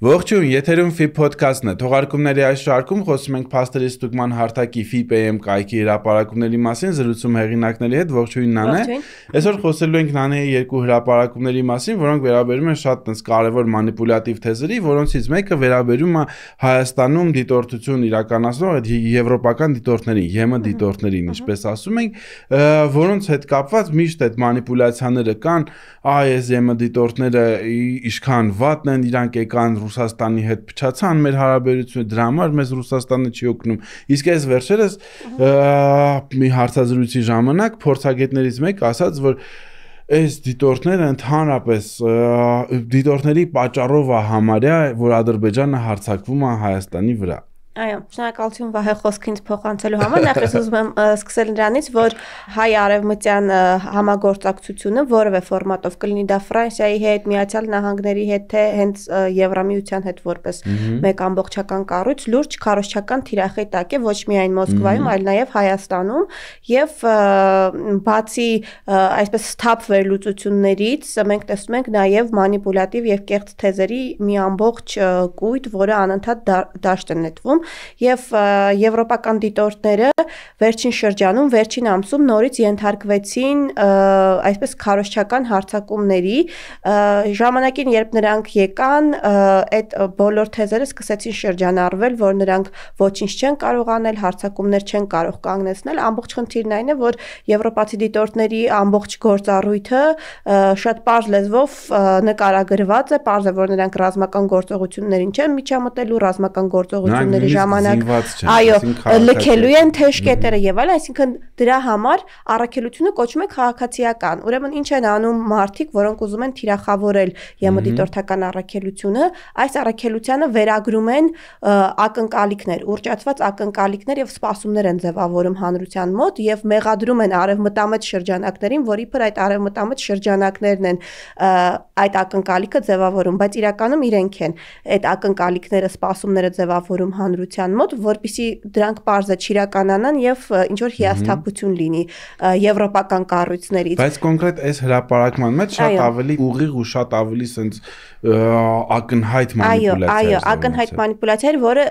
Ողջույն, եթերում FIP Podcast-ն է։ Թողարկումների այս շարքում խոսում ենք փաստերի ստուգման հարթակի FIP-ը կայքի հրապարակումների մասին զրուցում հեղինակների հետ։ Ողջույն Նանե։ Այսօր խոսելու ենք Նանեի երկու հրապարակումների մասին, որոնք վերաբերում են շատ տես կարևոր մանիպուլյատիվ թեզերի, որոնցից մեկը վերաբերում է Հայաստանում դիտորդություն իրականացնող այդ եվրոպական դիտորդներին, ԵՄ դիտորդներին, ինչպես ասում ենք, որոնց հետ կապված միշտ այդ մանիպուլյացիաները կան, այս ԵՄ դիտորդները ինչքան վատն են, իրանք եկան Ռուսաստանի հետ փչացան մեր հարաբերությունը, դրա համար մեզ Ռուսաստանը չի օգնում։ Իսկ այս վերջերս մի հարցազրույցի ժամանակ փորձագետներից մեկը ասաց, որ այս դիտորդները ընդհանրապես դիտորդների պատճառով է համարյա, որ Ադրբեջանը հարցակվում է Հայաստանի վրա։ Այո, շնորհակալություն Վահե խոսքինս փոխանցելու համար։ Նախ ես ուզում եմ սկսել նրանից, որ հայ արևմտյան համագործակցությունը որևէ ֆորմատով կլինի դա Ֆրանսիայի հետ, Միացյալ Նահանգների հետ, թե հենց Եվրամիության հետ որպես մեկ ամբողջական կառույց լուրջ քարոշչական թիրախի տակ է ոչ միայն Մոսկվայում, այլ նաև Հայաստանում եւ բացի այսպես ստապ վերլուծություններից մենք տեսնում ենք նաև մանիպուլատիվ եւ կեղծ թեզերի մի ամբողջ կույտ, որը անընդհատ դաշտ է նետվում Հայաստանում եւ եվրոպական դիտորդները վերջին շրջանում, վերջին ամսում նորից ենթարկվեցին այսպես քարոշչական հարցակումների ժամանակին, երբ նրանք եկան, այդ բոլոր թեզերը սկսեցին շրջանառվել, որ նրանք ոչինչ չեն կարող անել, հարցակումներ չեն կարող կանգնեցնել։ Ամբողջ խնդիրն այն է, որ եվրոպացի դիտորդների ամբողջ գործառույթը շատ པարզ լեզվով նկարագրված է, པարզ է, որ նրանք ռազմական գործողություններին չեն միջամտելու, ռազմական գործողությունների ժամանակ այո լքելու են թեշկետերը եւ այլն այսինքն դրա համար առաքելությունը կոչվում է քաղաքացիական ուրեմն ինչ են անում մարդիկ որոնք ուզում են թիրախավորել եմոդիտորթական առաքելությունը այս առաքելությանը վերագրում են ակնկալիքներ ուրճացված ակնկալիքներ եւ սպասումներ են ձևավորում հանրության մոտ եւ մեղադրում են արևմտամետ շրջանակներին որ իբր այդ արևմտամետ շրջանակներն են այդ ակնկալիքը ձևավորում բայց իրականում իրենք են այդ ակնկալիքները սպասումները ձևավորում հանրության հանրության մոտ, որբիսի դրանք parza չիրականանան եւ ինչ որ հիասթափություն լինի եվրոպական կառույցներից։ Բայց կոնկրետ այս հրաապարակման մեջ շատ ավելի ուղիղ ու շատ ավելի սենց ակնհայտ մանիպուլյացիա։ Այո, այո, ակնհայտ մանիպուլյացիա էր, որը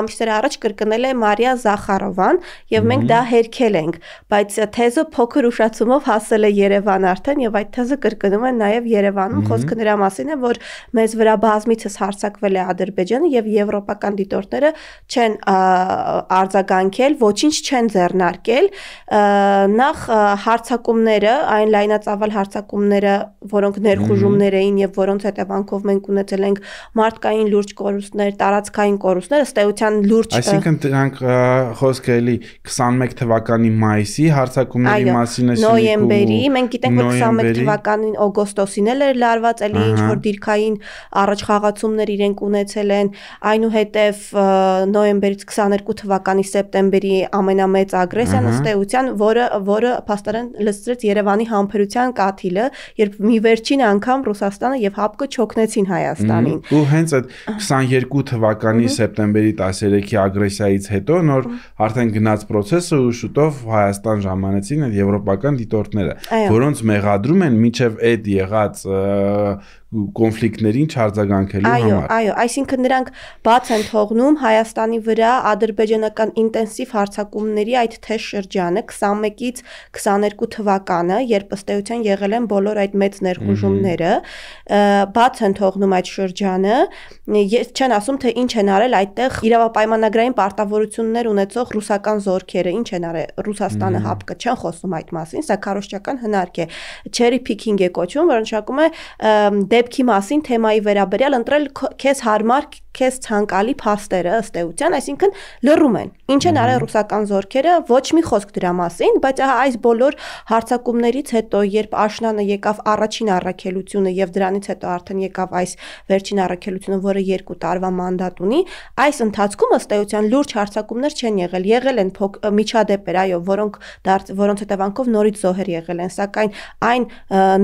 ամիսներ առաջ կրկնել է Մարիա Զախարովան, եւ մենք դա հերքել ենք, բայց թեզը փոքր ուշացումով հասել է Երևան արդեն եւ այդ թեզը կրկնում են նաեւ Երևանում, խոսքը նրա մասին է, որ մեզ վրա բազմիցս հարցակվել է Ադրբեջանը եւ եվրոպական դիտորդները չեն արձագանքել, ոչինչ չեն ձեռնարկել։ Նախ հարցակումները, այն լայնածավալ հարցակումները, որոնք ներխուժումներ էին եւ որոնց հետ հետևանքով մենք ունեցել ենք մարդկային լուրջ կորուստներ, տարածքային կորուստներ, ըստ էության լուրջ Այսինքն դրանք խոսքը էլի 21 թվականի մայիսի հարցակումների մասին է շինիկու նոյեմբերի, մենք գիտենք որ 21 թվականին օգոստոսին էլ էր լարված, էլի ինչ որ դիրքային առաջխաղացումներ իրենք ունեցել են, այնուհետև նոյեմբերից 22 թվականի սեպտեմբերի ամենամեծ ագրեսիան ըստ էության, որը որը փաստորեն լսրեց Երևանի համբերության կաթիլը, երբ մի վերջին անգամ Ռուսաստանը եւ ՀԱՊԿ չօգնեցին Հայաստանին։ Ու հենց այդ 22 թվականի սեպտեմբերի 13-ի ագրեսիայից հետո նոր արդեն գնաց process-ը ու շուտով Հայաստան ժամանեցին այդ եվրոպական դիտորդները, որոնց մեղադրում են միջև այդ եղած կոնֆլիկտներին չարձագանքելու այո, համար։ Այո, այո, այսինքն նրանք բաց են թողնում Հայաստանի վրա ադրբեջանական ինտենսիվ հարցակումների այդ թեժ շրջանը 21-ից 22 թվականը, երբ ըստ էության եղել են բոլոր այդ մեծ ներխուժումները, բաց բաց են թողնում այդ շրջանը, ես չեն ասում թե ինչ են արել այդտեղ իրավապայմանագրային պարտավորություններ ունեցող ռուսական զորքերը, ինչ են արել Ռուսաստանը հապկը չեն խոսում այդ մասին, սա քարոշչական հնարք է։ Cherry picking է կոչվում, որը նշանակում է դեպքի մասին թեմայի վերաբերյալ ընտրել քեզ հարմար քեզ ցանկալի փաստերը ըստ էության, այսինքն լռում են։ Ինչ են արել ռուսական զորքերը, ոչ մի խոսք դրա մասին, բայց ահա այս բոլոր հարցակումներից հետո, երբ աշնանը եկավ առաջին առաքելությունը եւ դրանից հետո արդեն եկավ այս վերջին առաքելությունը, որը 2 տարվա մանդատ ունի, այս ընթացքում ըստ էության լուրջ հարցակումներ չեն եղել, եղել են փոք միջադեպեր, այո, որոնք դարձ որոնց հետևանքով նորից զոհեր եղել են, սակայն այն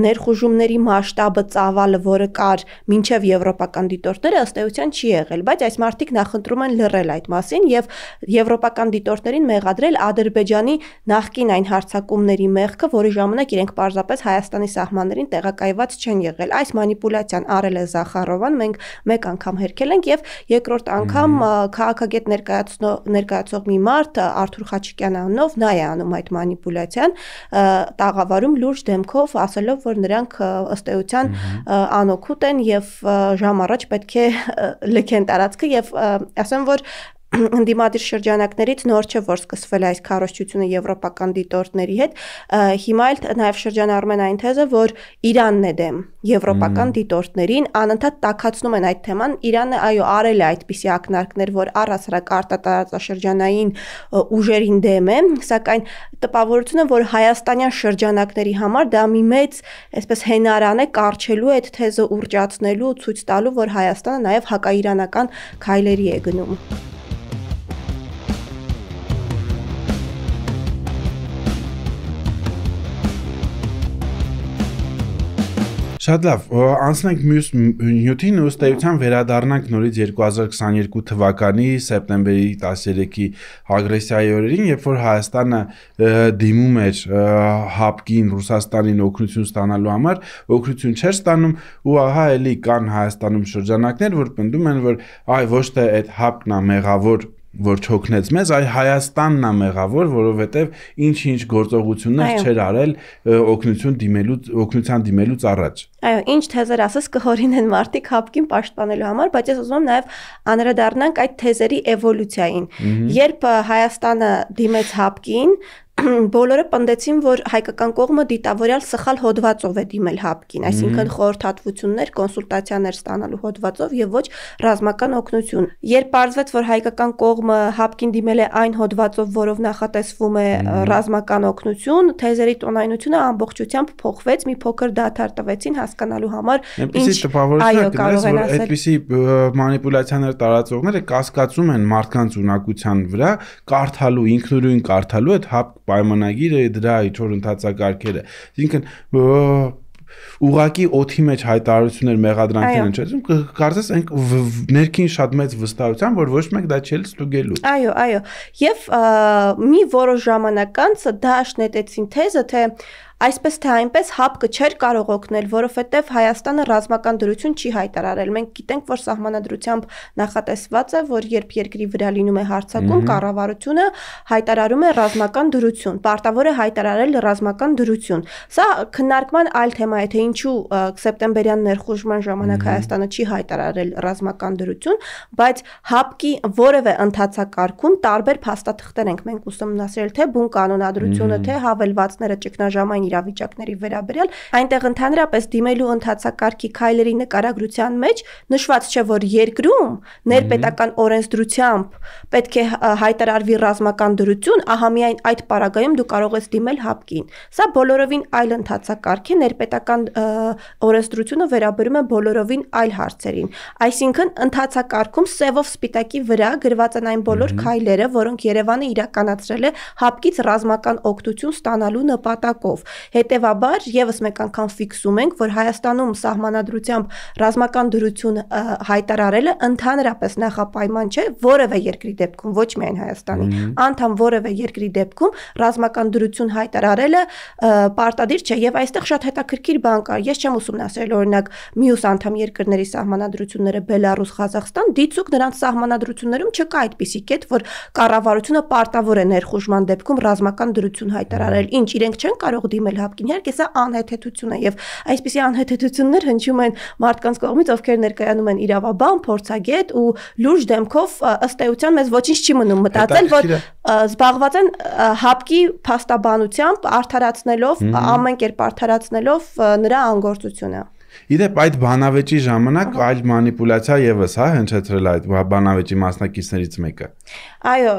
ներխուժումների մասշտաբը ծավալը, որը կար ոչ միայն եվրոպական դիտորդները ըստ էության չի եղել եղել, բայց այս մարտիկ նախընտրում են լռել այդ մասին եւ եվրոպական դիտորդներին մեղադրել Ադրբեջանի նախկին այն հարցակումների մեղքը, որի ժամանակ իրենք պարզապես Հայաստանի սահմաններին տեղակայված չեն եղել։ Այս մանիպուլյացիան արել է Զախարովան, մենք մեկ անգամ հերքել ենք եւ երկրորդ անգամ քաղաքագետ ներկայացող մի մարդ Արթուր Խաչիկյան անունով նա է անում այդ մանիպուլյացիան, տաղավարում լուրջ դեմքով ասելով, որ նրանք ըստ էության անօքուտ են եւ ժամ առաջ պետք է շքեն տարածքը եւ ասեմ որ ընդդիմադիր շրջանակներից նոր չէ որ սկսվել է այս քարոշչությունը եվրոպական դիտորդների հետ հիմա էլ նաև շրջանառում են այն թեզը որ Իրանն է դեմ եվրոպական դիտորդներին անընդհատ տակածնում են այդ թեման Իրանը այո արել է այդպիսի ակնարկներ որ առասարակ արտատարածաշրջանային ուժերին դեմ է սակայն տպավորությունը որ հայաստանյան շրջանակների համար դա մի մեծ այսպես հենարան է կարճելու այդ թեզը ուրճացնելու ցույց տալու որ Հայաստանը նաև հակաիրանական քայլերի է գնում Thank you Շատ լավ, անցնենք մյուս նյութին ու ստեյության վերադառնանք նորից 2022 թվականի սեպտեմբերի 13-ի ագրեսիայի օրերին, երբ որ Հայաստանը դիմում էր հապկին Ռուսաստանին օգնություն ստանալու համար, օգնություն չէր ստանում ու ահա էլի կան Հայաստանում շրջանակներ, որ պնդում են, որ այ ոչ թե այդ հապկն է մեղավոր որ չօգնեց մեզ, այլ Հայաստանն է մեղավոր, որովհետև ինչ-ինչ գործողություններ չէր արել օգնություն դիմելու օգնության դիմելուց առաջ։ Այո, ինչ թեզեր ասես կհորինեն մարդիկ հապկին պաշտպանելու համար, բայց ես ուզում եմ նաև անդրադառնանք այդ թեզերի էվոլյուցիային։ Երբ Հայաստանը դիմեց հապկին, բոլորը պնդեցին, որ հայկական կողմը դիտավորյալ սխալ հոդվածով է դիմել հապկին, այսինքն խորհրդատվություններ, կոնսուլտացիաներ ստանալու հոդվածով եւ ոչ ռազմական օգնություն։ Երբ ողջվեց, որ հայկական կողմը հապկին դիմել է այն հոդվածով, որով նախատեսվում է ռազմական օգնություն, թեզերի տոնայնությունը ամբողջությամբ փոխվեց, մի փոքր դադար տվեցին հասկանալու համար, ինչ այո կարող են ասել։ Այդպիսի մանիպուլյացիաներ տարածողները կասկածում են մարդկանց ունակության վրա, կարդալու, ինքնուրույն կարդալու այդ հապ պայմանագիրը, դրա այդ որ ընդհանցակարգերը։ Այսինքն ուղակի օթի մեջ հայտարարություններ մեղադրանքներ ընչեցում, կարծես այն ներքին շատ մեծ վստահության, որ ոչ մեկ դա չի ստուգելու։ Այո, այո։ Եվ մի որոշ ժամանակ անց դա շնետեցին թեզը, թե Այսպես թե այնպես ՀԱՊԿ-ը չէր կարող օգնել, որովհետև Հայաստանը ռազմական դրություն չի հայտարարել։ Մենք գիտենք, որ սահմանադրությամբ նախատեսված է, որ երբ երկրի վրա լինում է հարձակում, կառավարությունը հայտարարում է ռազմական դրություն, պարտավոր է հայտարարել ռազմական դրություն։ Սա քննարկման այլ թեմա է, թե ինչու սեպտեմբերյան ներխուժման ժամանակ Հայաստանը չի հայտարարել ռազմական դրություն, բայց ՀԱՊԿ-ի որևէ ընթացակարգում տարբեր փաստաթղթեր ենք մենք ուսումնասիրել, թե բուն կանոնադրությունը, թե հավելվածները ճգնաժամային իրավիճակների վերաբերյալ, այնտեղ ընդհանրապես դիմելու ընդհանցակարգի քայլերի նկարագրության մեջ նշված չէ, որ երկրում ներպետական օրենսդրությամբ պետք է հայտարարվի ռազմական դրություն, ահա միայն այդ պարագայում դու կարող ես դիմել հապկին։ Սա բոլորովին այլ ընդհանցակարգ է, ներպետական օրենսդրությունը վերաբերում է բոլորովին այլ հարցերին։ Այսինքն ընդհանցակարգում սևով սպիտակի վրա գրված են այն բոլոր քայլերը, որոնք Երևանը իրականացրել է հապկից ռազմական օգտություն ստանալու նպատակով։ Հետևաբար եւս մեկ անգամ ֆիքսում ենք, որ Հայաստանում սահմանադրությամբ ռազմական դրություն հայտարարելը ընդհանրապես նախապայման չէ որևէ երկրի դեպքում, ոչ միայն Հայաստանի, անդամ որևէ երկրի դեպքում ռազմական դրություն հայտարարելը պարտադիր չէ եւ այստեղ շատ հետաքրքիր բան կա։ Ես չեմ ուսումնասիրել օրինակ միուս անդամ երկրների սահմանադրությունները Բելարուս, Ղազախստան, դիցուկ նրանց սահմանադրություններում չկա այդպիսի կետ, որ կառավարությունը պարտավոր է ներխուժման դեպքում ռազմական դրություն հայտարարել։ Ինչ իրենք չեն կարող դիմել հնչում էլ հապկին։ Իհարկե սա անհեթեթություն է եւ այսպիսի անհեթեթություններ հնչում են մարդկանց կողմից, ովքեր ներկայանում են իրավաբան, փորձագետ ու լուրջ դեմքով ըստ էության մեզ ոչինչ չի մնում մտածել, որ զբաղված են հապկի փաստաբանությամբ արդարացնելով, ամեն կերպ արդարացնելով նրա անգործությունը։ Իդեպ այդ բանավեճի ժամանակ այլ մանիպուլյացիա եւս հա հնչեցրել այդ բանավեճի մասնակիցներից մեկը Այո,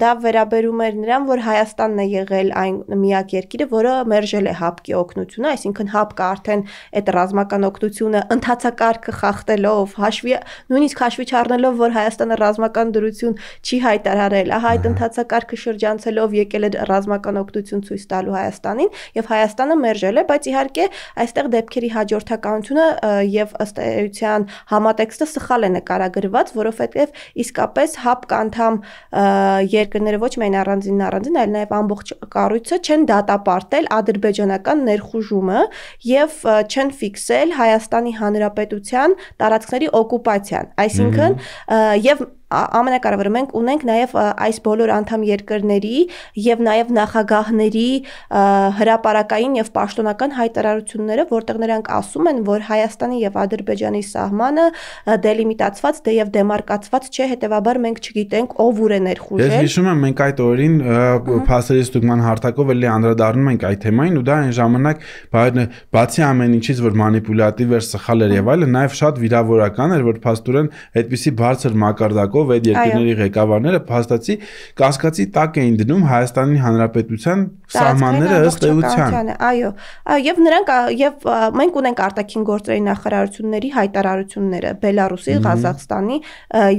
դա վերաբերում էր նրան, որ Հայաստանն է եղել այն միակ երկիրը, որը մերժել է ՀԱՊԿ-ի օգնությունը, այսինքն ՀԱՊԿ-ը արդեն այդ ռազմական օգնությունը ընդհանցակարգը խախտելով, հաշվի նույնիսկ հաշվի չառնելով, որ Հայաստանը ռազմական դրություն չի հայտարարել, ահա այդ ընդհանցակարգը շրջանցելով եկել է ռազմական օգնություն ցույց տալու Հայաստանին եւ Հայաստանը մերժել է, բայց իհարկե այստեղ դեպքերի հաջորդականությունը եւ ըստ էության համատեքստը սխալ է նկարագրված, որովհետեւ իսկապես ՀԱՊԿ-ը անդամ կամ երկրները ոչ միայն առանձին առանձին, այլ նաև ամբողջ կառույցը չեն դատապարտել ադրբեջանական ներխուժումը եւ չեն ֆիքսել Հայաստանի Հանրապետության տարածքների օկուպացիան։ Այսինքն եւ ամենակարևորը մենք ունենք նաև այս բոլոր անդամ երկրների եւ նաև նախագահների հրաապարական եւ պաշտոնական հայտարարությունները, որտեղ նրանք ասում են, որ Հայաստանի եւ Ադրբեջանի սահմանը դելիմիտացված դեև դեմարկացված չէ, հետեւաբար մենք չգիտենք ով ուր է ներխուժել։ Ես հիշում եմ մենք այդ օրերին փաստերի ստուգման հարթակով էլի անդրադառնում ենք այդ թեմային ու դա այն ժամանակ բայդը բացի ամեն ինչից, որ մանիպուլատիվ էր, սխալ էր եւ այլն, նաեւ շատ վիրավորական էր, որ փաստորեն այդպիսի բարձր մակարդակով ոլորտով այդ երկրների ղեկավարները փաստացի կասկածի տակ էին դնում Հայաստանի Հանրապետության սահմանները ըստ էության։ Այո, եւ նրանք եւ մենք ունենք արտաքին գործերի նախարարությունների հայտարարությունները Բելարուսի, Ղազախստանի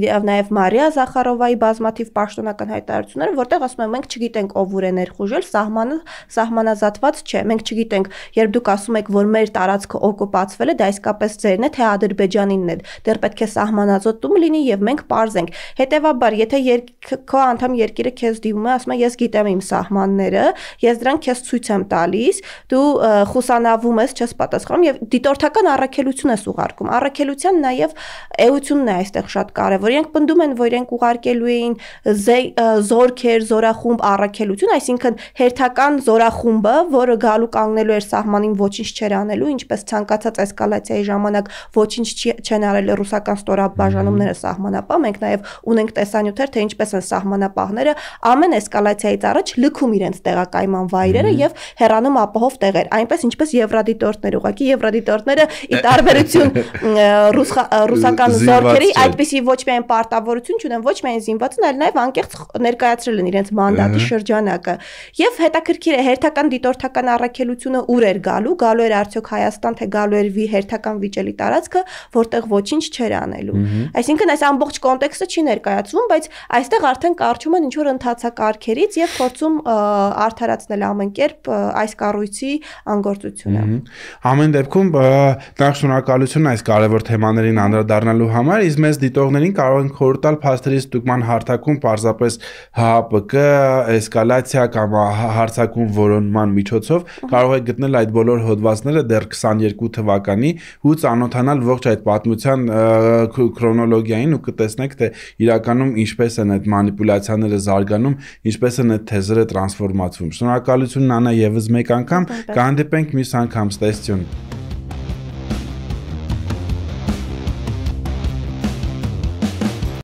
եւ նաեւ Մարիա Զախարովայի բազմաթիվ պաշտոնական հայտարարությունները, որտեղ ասում են մենք չգիտենք ով ուր է ներխուժել, սահմանը սահմանազատված չէ։ Մենք չգիտենք, երբ դուք ասում եք, որ մեր տարածքը օկուպացվել է, դա իսկապես ձերն է, թե Ադրբեջանինն է։ Դեռ պետք է սահմանազատում լինի եւ մենք parzենք չունենք։ Հետևաբար, եթե երկ, քո անդամ երկիրը քեզ դիմում է, ասում է, ես գիտեմ իմ սահմանները, ես դրանք քեզ ցույց եմ տալիս, դու խուսանավում ես, չես պատասխանում եւ դիտորդական առաքելություն ես ուղարկում։ Առաքելության նաեւ էությունն է այստեղ շատ կարեւոր։ Իրենք պնդում են, որ իրենք ուղարկելու էին զորքեր, զորախումբ առաքելություն, այսինքն հերթական զորախումբը, որը գալու կանգնելու էր սահմանին ոչինչ չեր անելու, ինչպես ցանկացած էսկալացիայի ժամանակ ոչինչ չեն արել ռուսական ստորաբաժանումները սահմանապահ, մենք նաեւ նաև ունենք տեսանյութեր, թե ինչպես են սահմանապահները ամեն էսկալացիայից առաջ լքում իրենց տեղակայման վայրերը եւ հեռանում ապահով տեղեր, այնպես ինչպես եվրադիտորդներ, ուղղակի եվրադիտորդները ի տարբերություն ռուս ռուսական զորքերի այդպիսի ոչ միայն պարտավորություն չունեն, ոչ միայն զինված են, այլ նաև անկեղծ ներկայացրել են իրենց մանդատի շրջանակը եւ հետաքրքիր է հերթական դիտորդական առաքելությունը ուր էր գալու, գալու էր արդյոք Հայաստան, թե գալու էր վի հերթական վիճելի տարածքը, որտեղ ոչինչ չէր անելու։ Այսինքն այս ամբողջ կոնտեքստը տեքստը չի ներկայացվում, բայց այստեղ արդեն կարճում են ինչ որ ընթացակարգերից եւ փորձում արդարացնել ամենքերբ այս կառույցի անգործությունը։ Ամեն դեպքում դա շնորհակալություն այս կարևոր թեմաներին անդրադառնալու համար, իսկ մեզ դիտողներին կարող են խորհուրդ տալ փաստերի ստուգման հարթակում պարզապես ՀԱՊԿ էսկալացիա կամ հարցակում որոնման միջոցով կարող եք գտնել այդ բոլոր հոդվածները դեռ 22 թվականի ու ծանոթանալ ողջ այդ պատմության քրոնոլոգիային ու կտեսնեք թե իրականում ինչպես են այդ մանիպուլյացիաները զարգանում, ինչպես են այդ թեզերը տրանսֆորմացվում։ Շնորհակալություն Նանա եւս մեկ անգամ, կհանդիպենք մյուս անգամ ստեսյուն։